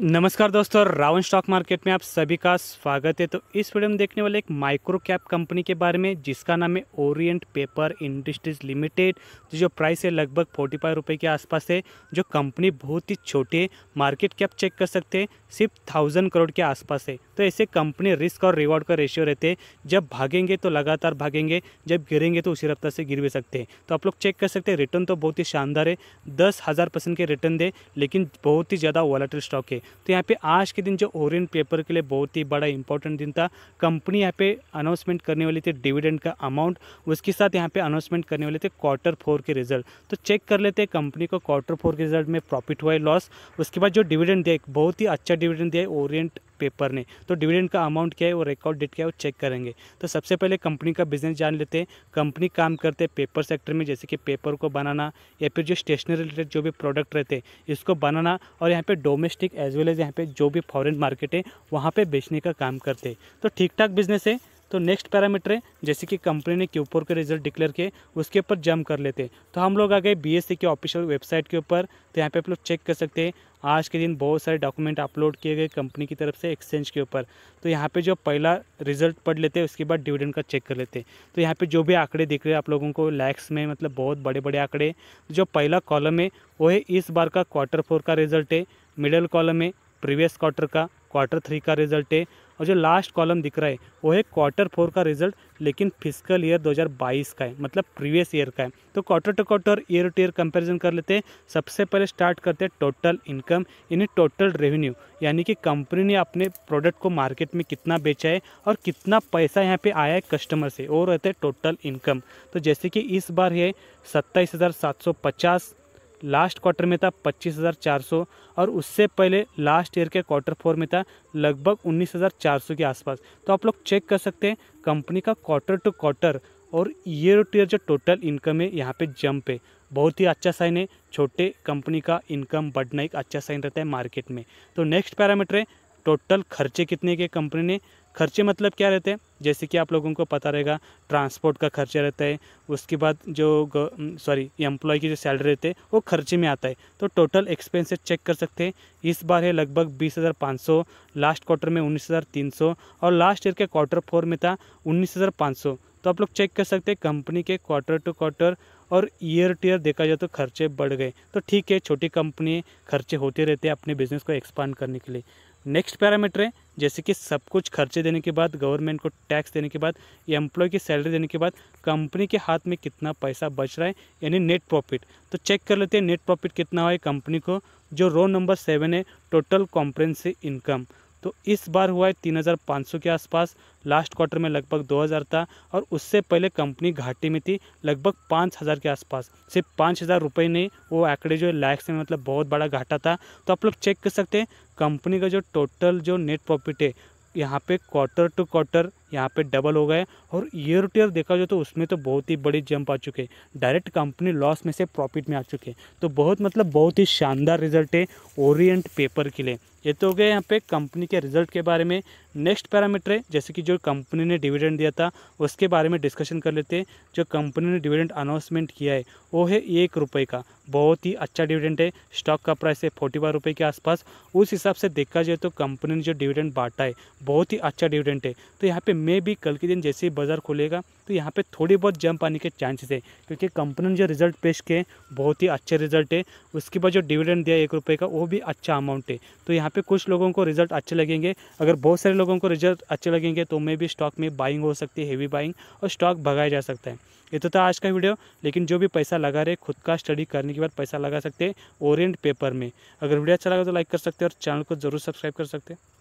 नमस्कार दोस्तों Ravan stock market में आप सभी का स्वागत है तो इस वीडियो में देखने वाले एक माइक्रो कैप कंपनी के बारे में जिसका नाम है ओरिएंट पेपर इंडस्ट्रीज लिमिटेड जो प्राइस है लगभग फोर्टी फाइव रुपये के आसपास है जो कंपनी बहुत ही छोटी है मार्केट कैप चेक कर सकते हैं सिर्फ थाउजेंड करोड़ के आसपास है तो ऐसे कंपनी रिस्क और रिवॉर्ड का रेशियो रहते हैं जब भागेंगे तो लगातार भागेंगे जब गिरेंगे तो उसी रफ्तार से गिर भी सकते हैं तो आप लोग चेक कर सकते हैं रिटर्न तो बहुत ही शानदार है दस हज़ार परसेंट के रिटर्न दे लेकिन बहुत ही ज़्यादा वॉलेटल स्टॉक है तो यहाँ पे आज के दिन जो ओरियन पेपर के लिए बहुत ही बड़ा इंपॉर्टेंट दिन था कंपनी यहाँ पे अनाउंसमेंट करने वाली थी डिविडेंड का अमाउंट उसके साथ यहाँ पे अनाउंसमेंट करने वाले थे क्वार्टर फोर के रिजल्ट तो चेक कर लेते हैं कंपनी को क्वार्टर फोर के रिजल्ट में प्रॉफिट हुआ है लॉस उसके बाद जो डिविडेंड दिया बहुत ही अच्छा डिविडेंड दिया है ओरियंट पेपर ने तो डिविडेंड का अमाउंट क्या है वो रिकॉर्ड डेट क्या है वो चेक करेंगे तो सबसे पहले कंपनी का बिजनेस जान लेते हैं कंपनी काम करते हैं पेपर सेक्टर में जैसे कि पेपर को बनाना या फिर जो स्टेशनरी रिलेटेड जो भी प्रोडक्ट रहते हैं इसको बनाना और यहाँ पे डोमेस्टिक एज वेल एज यहाँ पे जो भी फॉरेन मार्केट है वहाँ पे बेचने का काम करते हैं तो ठीक ठाक बिजनेस है तो नेक्स्ट पैरामीटर है जैसे कि कंपनी ने क्यू फोर के रिजल्ट डिक्लेयर किए उसके ऊपर जम कर लेते तो हम लोग आ गए बी के ऑफिशियल वेबसाइट के ऊपर तो यहाँ पर आप लोग चेक कर सकते हैं आज के दिन बहुत सारे डॉक्यूमेंट अपलोड किए गए कंपनी की तरफ से एक्सचेंज के ऊपर तो यहाँ पे जो पहला रिजल्ट पढ़ लेते हैं उसके बाद डिविडेंड का चेक कर लेते हैं तो यहाँ पे जो भी आंकड़े दिख रहे हैं आप लोगों को लैक्स में मतलब बहुत बड़े बड़े आंकड़े जो पहला कॉलम है वो है इस बार का क्वार्टर फोर का रिजल्ट है मिडल कॉलम है प्रीवियस क्वार्टर का क्वार्टर थ्री का रिजल्ट है और जो लास्ट कॉलम दिख रहा है वो है क्वार्टर फोर का रिजल्ट लेकिन फिजिकल ईयर 2022 का है मतलब प्रीवियस ईयर का है तो quarter to quarter year to year comparison कर लेते हैं सबसे पहले स्टार्ट करते हैं टोटल इनकम यानी टोटल रेवेन्यू यानी कि कंपनी ने अपने प्रोडक्ट को मार्केट में कितना बेचा है और कितना पैसा यहाँ पे आया है कस्टमर से और रहते हैं टोटल इनकम तो जैसे कि इस बार है सत्ताईस लास्ट क्वार्टर में था 25,400 और उससे पहले लास्ट ईयर के क्वार्टर फोर में था लगभग 19,400 के आसपास तो आप लोग चेक कर सकते हैं कंपनी का क्वार्टर टू क्वार्टर और ईयर टू ईयर जो टोटल इनकम है यहाँ पे जंप है बहुत ही अच्छा साइन है छोटे कंपनी का इनकम बढ़ना एक अच्छा साइन रहता है मार्केट में तो नेक्स्ट पैरामीटर है टोटल खर्चे कितने के कंपनी ने खर्चे मतलब क्या रहते हैं जैसे कि आप लोगों को पता रहेगा ट्रांसपोर्ट का खर्चा रहता है उसके बाद जो सॉरी एम्प्लॉय की जो सैलरी रहते हैं वो खर्चे में आता है तो टोटल एक्सपेंसेस चेक कर सकते हैं इस बार है लगभग बीस हज़ार पाँच सौ लास्ट क्वार्टर में उन्नीस हज़ार तीन सौ और लास्ट ईयर के क्वार्टर फोर में था उन्नीस हज़ार पाँच सौ तो आप लोग चेक कर सकते हैं कंपनी के क्वार्टर टू क्वार्टर और ईयर टू ईयर देखा जाए तो खर्चे बढ़ गए तो ठीक है छोटी कंपनी खर्चे होते रहते हैं अपने बिज़नेस को एक्सपांड करने के लिए नेक्स्ट पैरामीटर है जैसे कि सब कुछ खर्चे देने के बाद गवर्नमेंट को टैक्स देने के बाद एम्प्लॉय की सैलरी देने के बाद कंपनी के हाथ में कितना पैसा बच रहा है यानी नेट प्रॉफिट तो चेक कर लेते हैं नेट प्रॉफिट कितना हुआ है कंपनी को जो रो नंबर सेवन है टोटल कॉम्प्रेंसिव इनकम तो इस बार हुआ है 3,500 के आसपास लास्ट क्वार्टर में लगभग 2,000 था और उससे पहले कंपनी घाटे में थी लगभग 5,000 के आसपास सिर्फ पाँच हज़ार रुपये नहीं वो आंकड़े जो लैक्स में मतलब बहुत बड़ा घाटा था तो आप लोग चेक कर सकते हैं कंपनी का जो टोटल जो नेट प्रॉफिट है यहाँ पे क्वार्टर टू क्वार्टर यहाँ पे डबल हो गए और ईयर टू ईयर देखा जाए तो उसमें तो बहुत ही बड़ी जंप आ चुके हैं डायरेक्ट कंपनी लॉस में से प्रॉफिट में आ चुके हैं तो बहुत मतलब बहुत ही शानदार रिजल्ट है ओरिएंट पेपर के लिए ये तो हो गया यहाँ पे कंपनी के रिजल्ट के बारे में नेक्स्ट पैरामीटर है जैसे कि जो कंपनी ने डिविडेंड दिया था उसके बारे में डिस्कशन कर लेते हैं जो कंपनी ने डिविडेंड अनाउंसमेंट किया है वो है एक रुपये का बहुत ही अच्छा डिविडेंड है स्टॉक का प्राइस है फोर्टी फाइव रुपये के आसपास उस हिसाब से देखा जाए तो कंपनी ने जो डिविडेंड बांटा है बहुत ही अच्छा डिविडेंड है तो यहाँ पर मे भी कल के दिन जैसे ही बाज़ार खुलेगा तो यहाँ पे थोड़ी बहुत जंप आने के चांसेस है क्योंकि कंपनी ने जो रिजल्ट पेश किए बहुत ही अच्छे रिजल्ट है उसके बाद जो डिविडेंड दिया एक रुपये का वो भी अच्छा अमाउंट है तो यहाँ पे कुछ लोगों को रिजल्ट अच्छे लगेंगे अगर बहुत सारे लोगों को रिजल्ट अच्छे लगेंगे तो मे भी स्टॉक में बाइंग हो सकती है हैवी बाइंग और स्टॉक भगाया जा सकता है ये तो था आज का वीडियो लेकिन जो भी पैसा लगा रहे खुद का स्टडी करने के बाद पैसा लगा सकते हैं ओरिएंट पेपर में अगर वीडियो अच्छा लगा तो लाइक कर सकते हैं और चैनल को जरूर सब्सक्राइब कर सकते हैं